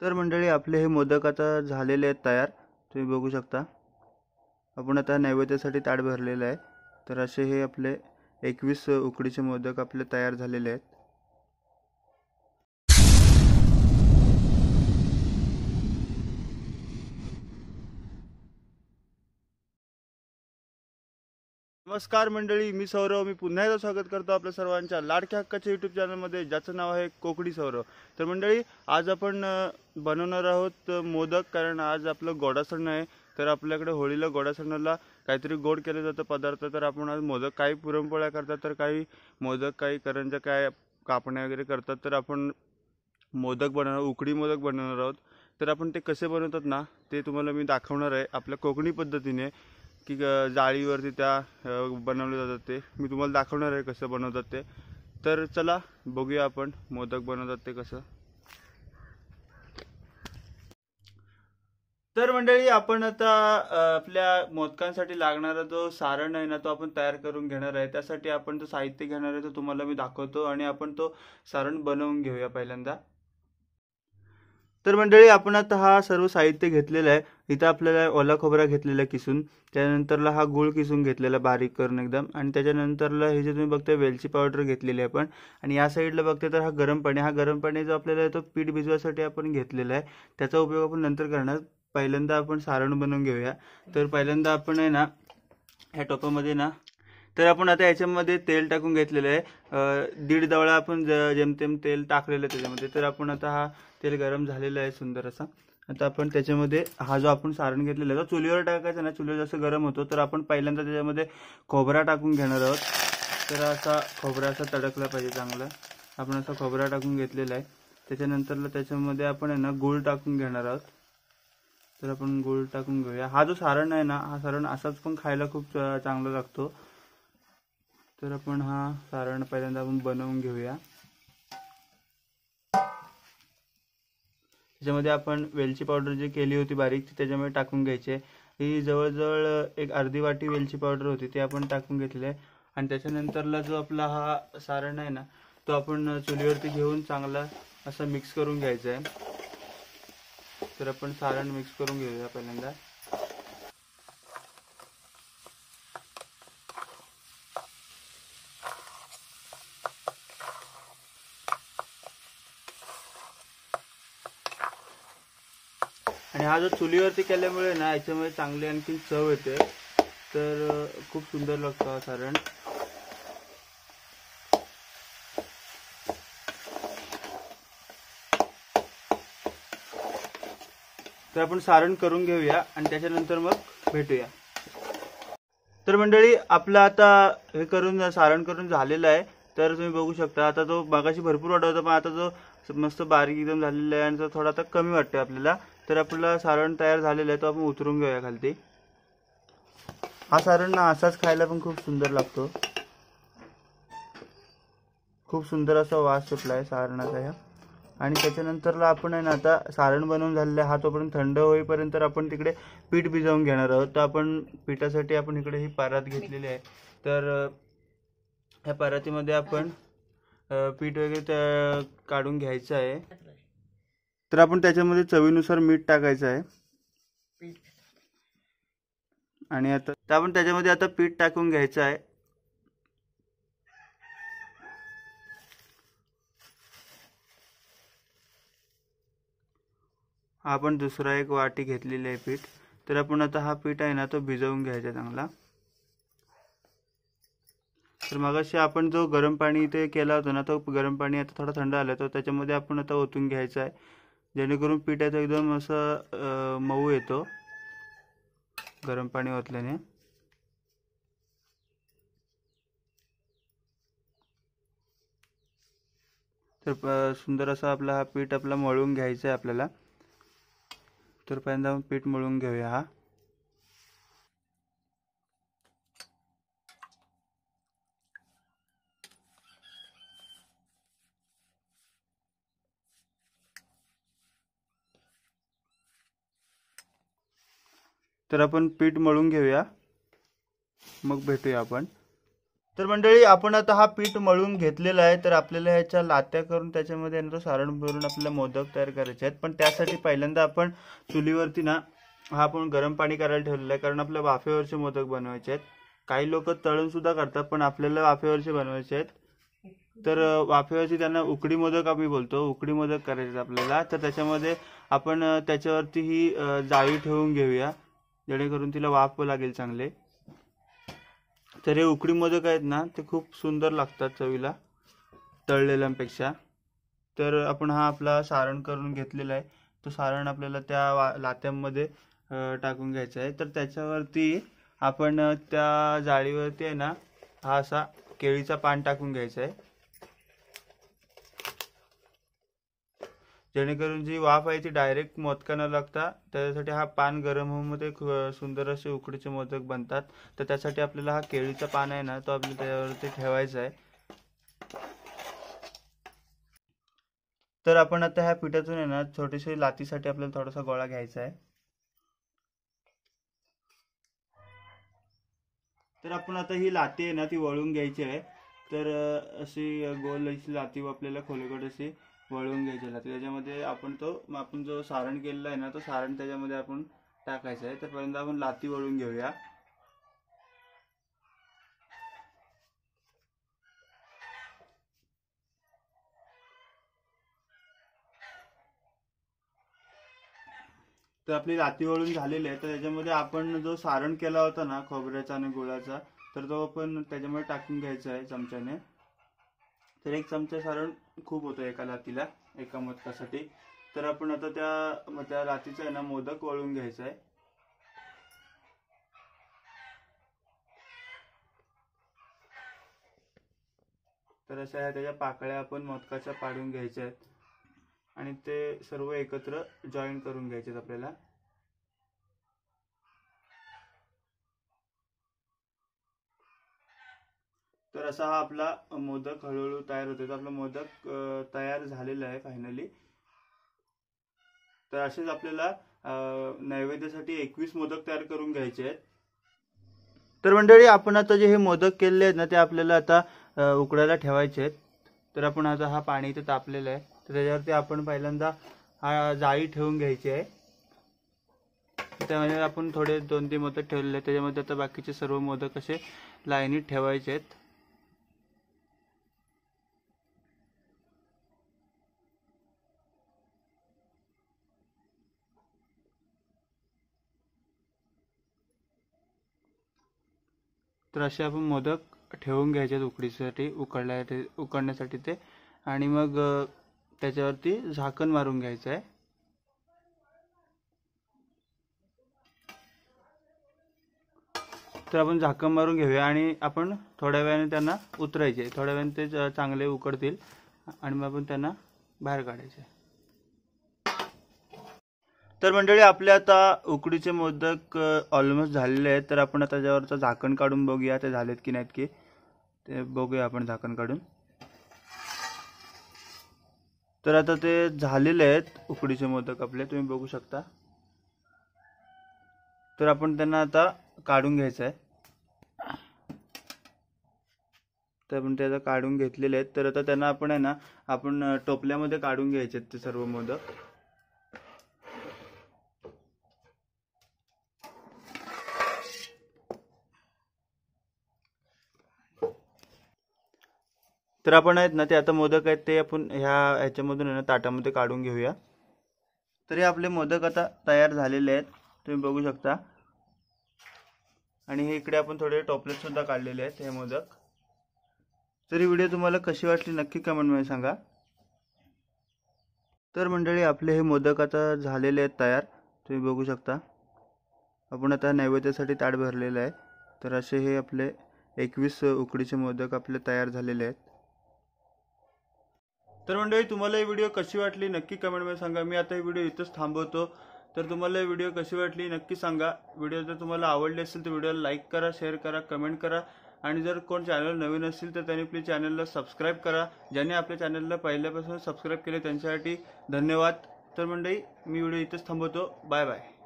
तर मंडळी आपले हे मोदक आता झालेले आहेत तयार तुम्ही बघू शकता आपण आता नैवेद्यासाठी ताट भरलेलं आहे तर असे हे आपले एकवीस उकडीचे मोदक आपले तयार झालेले आहेत नमस्कार मंडळी मी सौरव मी पुन्हा एकदा स्वागत करतो आपल्या सर्वांच्या लाडक्या हक्काच्या युट्यूब चॅनलमध्ये ज्याचं नाव आहे कोकडी सौरव तर मंडळी आज आपण बनवणार आहोत मोदक कारण आज आपलं गोडासण आहे तर आपल्याकडे होळीला गोडासणाला काहीतरी गोड केलं जातं पदार्थ तर आपण आज मोदक काही पुरणपोळ्या करतात तर काही मोदक काही करंजा काय कापण्या वगैरे करतात तर आपण मोदक बनवणार उकडी मोदक बनवणार आहोत तर आपण ते कसे बनवतात ना ते तुम्हाला मी दाखवणार आहे आपल्या कोकणी पद्धतीने की जाळीवरती त्या बनवले जातात ते मी तुम्हाला दाखवणार आहे कसं बनवतात ते तर चला बघूया आपण मोदक बनवतात ते कसं तर मंडळी आपण आता आपल्या मोदकांसाठी लागणारा जो सारण आहे ना तो आपण तयार करून घेणार आहे त्यासाठी आपण जो साहित्य घेणार आहे तो तुम्हाला मी दाखवतो आणि आपण तो सारण बनवून घेऊया पहिल्यांदा तर मंडळी आपण आता हा सर्व साहित्य घेतलेलं आहे इथं आपल्याला ओला खोबरा घेतलेला किसून त्यानंतरला हा गुळ किसून घेतलेला बारीक करून एकदम आणि त्याच्यानंतरला हे जे तुम्ही बघताय वेलची पावडर घेतलेली आहे आपण आणि या साईडला बघते तर हा गरम पाणी हा गरम पाणी जो आपल्याला तो पीठ भिजवासाठी आपण घेतलेला आहे त्याचा उपयोग आपण नंतर करणार पहिल्यांदा आपण सारण बनवून घेऊया तर पहिल्यांदा आपण आहे ना ह्या टोपामध्ये ना तर आपण आता याच्यामध्ये तेल टाकून घेतलेलं आहे दीड दवळा आपण ज जेमतेम तेल टाकलेलं आहे त्याच्यामध्ये तर आपण आता हा तेल गरम झालेलं आहे सुंदर असा आता आपण त्याच्यामध्ये हा जो आपण सारण घेतलेला तो चुलीवर टाकायचा ना चुलीवर जसं गरम होतो तर आपण पहिल्यांदा त्याच्यामध्ये खोबरा टाकून घेणार आहोत तर असा खोबरा असा तडकला पाहिजे चांगला आपण असा खोबरा टाकून घेतलेला आहे त्याच्यानंतरला त्याच्यामध्ये आपण आहे ना गुळ टाकून घेणार आहोत तर आपण गुळ टाकून घेऊया हा जो सारण आहे ना हा सारण असाच पण खायला खूप चांगला लागतो तर आपण हा सारण पहिल्यांदा आपण बनवून घेऊया त्याच्यामध्ये आपण वेलची पावडर जी केली होती बारीक ती त्याच्यामध्ये टाकून घ्यायची आहे ही जवळजवळ एक अर्धी वाटी वेलची पावडर होती ती आपण टाकून घेतली आहे आणि त्याच्यानंतरला जो आपला हा सारण आहे ना तो आपण चुलीवरती घेऊन चांगला असा मिक्स करून घ्यायचा आहे तर आपण सारण मिक्स करून घेऊया पहिल्यांदा आणि हा जो चुलीवरती केल्यामुळे ना याच्यामुळे चांगली आणखी चव येते तर खूप सुंदर लागतो हा सारण तर आपण सारण करून घेऊया आणि त्याच्यानंतर मग भेटूया तर मंडळी आपला आता हे करून सारण करून झालेलं आहे तर तुम्ही बघू शकता आता तो मागाशी भरपूर वाटत होता पण आता जो मस्त बारीक एकदम झालेला आहे आणि थोडा आता कमी वाटतोय आपल्याला तर आपला सारण तयार झालेलं आहे तो आपण उतरून घेऊया खालती हा सारण ना असाच खायला पण खूप सुंदर लागतो खूप सुंदर असा वास सुटला आहे सारणाचा ह्या आणि त्याच्यानंतरला आपण आहे ना आता सारण बनवून झालेलं हा तोपर्यंत थंड होईपर्यंत आपण तिकडे पीठ भिजवून घेणार आहोत तर आपण पिठासाठी आपण इकडे ही पारात घेतलेली आहे तर ह्या परातीमध्ये आपण पीठ वगैरे काढून घ्यायचं आहे तर आपण त्याच्यामध्ये चवीनुसार मीठ टाकायचं आहे आणि आता आपण त्याच्यामध्ये आता पीठ टाकून घ्यायचं आहे आपण दुसरा एक वाटी घेतलेली आहे पीठ तर आपण आता हा पीठ आहे ना तो भिजवून घ्यायचा चांगला तर मगाशी आपण जो गरम पाणी इथे केला होता ना तो गरम पाणी आता थोडा थंड आला तर त्याच्यामध्ये आपण आता ओतून घ्यायचं आहे जेणेकरून पिठाचा एकदम असं मऊ येतो गरम पाणी ओतल्याने तर सुंदर असा आपला हा पीठ आपला मळून घ्यायचा आहे आपल्याला तर पहिल्यांदा पीठ मळून घेऊया हा तर आपण पीठ मळून घेऊया मग भेटूया आपण तर मंडळी आपण आता हा पीठ मळून घेतलेला आहे तर आपल्याला ह्याच्या लात्या करून त्याच्यामध्ये नंतर सारण भरून आपल्याला मोदक तयार करायचे आहेत पण त्यासाठी पहिल्यांदा आपण चुलीवरती ना हा आपण गरम पाणी करायला ठेवलेला आहे कारण आपल्या वाफेवरचे मोदक बनवायचे आहेत काही लोक तळून सुद्धा करतात पण आपल्याला वाफेवरचे बनवायचे आहेत तर वाफेवरची त्यांना उकडी मोदक आम्ही बोलतो उकडी मोदक करायचे आपल्याला तर त्याच्यामध्ये आपण त्याच्यावरती ही जाळी ठेवून घेऊया जेणेकरून तिला वाफ लागेल चांगले तर हे उकडी मोदक आहेत ना ते खूप सुंदर लागतात चवीला तळलेल्यांपेक्षा तर आपण हा आपला सारण करून घेतलेला आहे तो सारण आपल्याला त्या वा लात्यांमध्ये टाकून घ्यायचा आहे तर त्याच्यावरती आपण त्या जाळीवरती आहे ना हा असा केळीचा पान टाकून घ्यायचा आहे जेणेकरून जी वाफ आहे ती डायरेक्ट मोदका न लागता त्याच्यासाठी हा पान गरम होऊन मध्ये सुंदर असे उकडीचे मोदक बनतात तर त्यासाठी आपल्याला हा केळीचा पान आहे ना तो आपल्याला त्यावरती ठेवायचा आहे तर आपण आता ह्या पिठातून आहे ना छोटीशी लातीसाठी आपल्याला थोडासा गोळा घ्यायचा आहे तर आपण आता ही लाती आहे ना ती वळून घ्यायची आहे तर अशी गोल अशी लाती आपल्याला खोलीकडे अशी वळवून घ्यायचे त्याच्यामध्ये आपण तो आपण जो सारण केलेला आहे ना तो सारण त्याच्यामध्ये आपण टाकायचं आहे त्यापर्यंत आपण लाती वळून घेऊया तर आपली लाती वळून झालेली आहे तर त्याच्यामध्ये आपण जो सारण केला होता ना खोबऱ्याचा आणि गुळाचा तर तो आपण त्याच्यामध्ये टाकून घ्यायचा आहे चमच्याने तर एक चमचा सारण खूप होतो एका लातीला एका मोदकासाठी तर आपण आता त्या त्या लातीचा आहे ना मोदक वळून घ्यायचा आहे तर अशा ह्या त्याच्या पाकळ्या आपण मोदकाच्या पाडून घ्यायच्या आहेत आणि ते सर्व एकत्र जॉईन करून घ्यायचे आहेत आपल्याला तर असा हा आपला मोदक हळूहळू तयार होतो तर आपला मोदक तयार झालेला आहे फायनली तर असेच आपल्याला नैवेद्यासाठी एकवीस मोदक तयार करून घ्यायचे आहेत तर मंडळी आपण आता जे हे मोदक केलेले आहेत ना ते आपल्याला आता उकडायला ठेवायचे आहेत तर आपण आता हा पाणी इथे तापलेलं आहे तर त्याच्यावरती आपण पहिल्यांदा हा जाळी ठेवून घ्यायची आहे त्यामध्ये आपण थोडे दोन तीन मोदक ठेवलेले आहेत त्याच्यामध्ये आता बाकीचे सर्व मोदक असे लाईनीत ठेवायचे आहेत तर असे आपण मोदक ठेवून घ्यायचे उकडीसाठी उकडल्या उकडण्यासाठी ते आणि मग त्याच्यावरती झाकण मारून घ्यायचं आहे तर आपण झाकण मारून घेऊया आणि आपण थोड्या वेळाने त्यांना उतरायचे थोड्या वेळाने ते चांगले उकडतील आणि मग आपण त्यांना बाहेर काढायचे तर मंडळी आपले आता उकडीचे मोदक ऑलमोस्ट झालेले आहेत तर आपण आता त्याच्यावरचं झाकण काढून बघूया ते झालेत की नाहीत की ते बघूया आपण झाकण काढून तर आता ते झालेले आहेत उकडीचे मोदक आपले तुम्ही बघू शकता तर आपण त्यांना आता काढून घ्यायचं आहे तर आपण ते आता काढून घेतलेले आहेत तर आता त्यांना आपण आहे ना आपण टोपल्यामध्ये काढून घ्यायचे आहेत ते सर्व मोदक तर आपण आहेत ना ते आता मोदक आहेत ते आपण ह्या ह्याच्यामधून ना ताटामध्ये काढून घेऊया तर हे आपले मोदक आता तयार झालेले आहेत तुम्ही बघू शकता आणि हे इकडे आपण थोडे टॉपलेटसुद्धा काढलेले आहेत हे मोदक तर ही व्हिडिओ तुम्हाला कशी वाटली नक्की कमेंटमध्ये सांगा तर मंडळी आपले हे मोदक आता झालेले आहेत तयार तुम्ही बघू शकता आपण आता नैवेद्यासाठी ताट भरलेलं आहे तर असे हे आपले एकवीस उकडीचे मोदक आपले तयार झालेले आहेत तर मंडळी तुम्हाला ही व्हिडिओ कशी वाटली नक्की कमेंटमध्ये सांगा मी आता ही व्हिडिओ इथंच थांबवतो तर तुम्हाला ही व्हिडिओ कशी वाटली नक्की सांगा व्हिडिओ जर तुम्हाला आवडली असेल तर व्हिडिओला लाईक करा शेअर करा कमेंट करा आणि जर कोण चॅनल नवीन असेल तर त्यांनी प्लीज चॅनलला सबस्क्राईब करा ज्यांनी आपल्या चॅनलला पहिल्यापासून सबस्क्राईब केले त्यांच्यासाठी धन्यवाद तर मंडळी मी व्हिडिओ इथंच थांबवतो बाय बाय